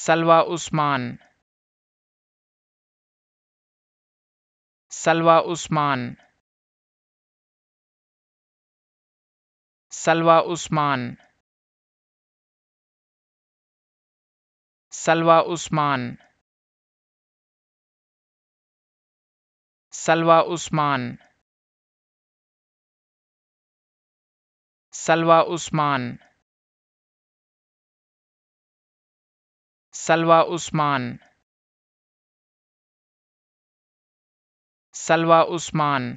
सलवा Usman सलवा Usman सलवा Usman सलवा Usman सलवा Usman सलवा Usman सलवा Usman सलवा Usman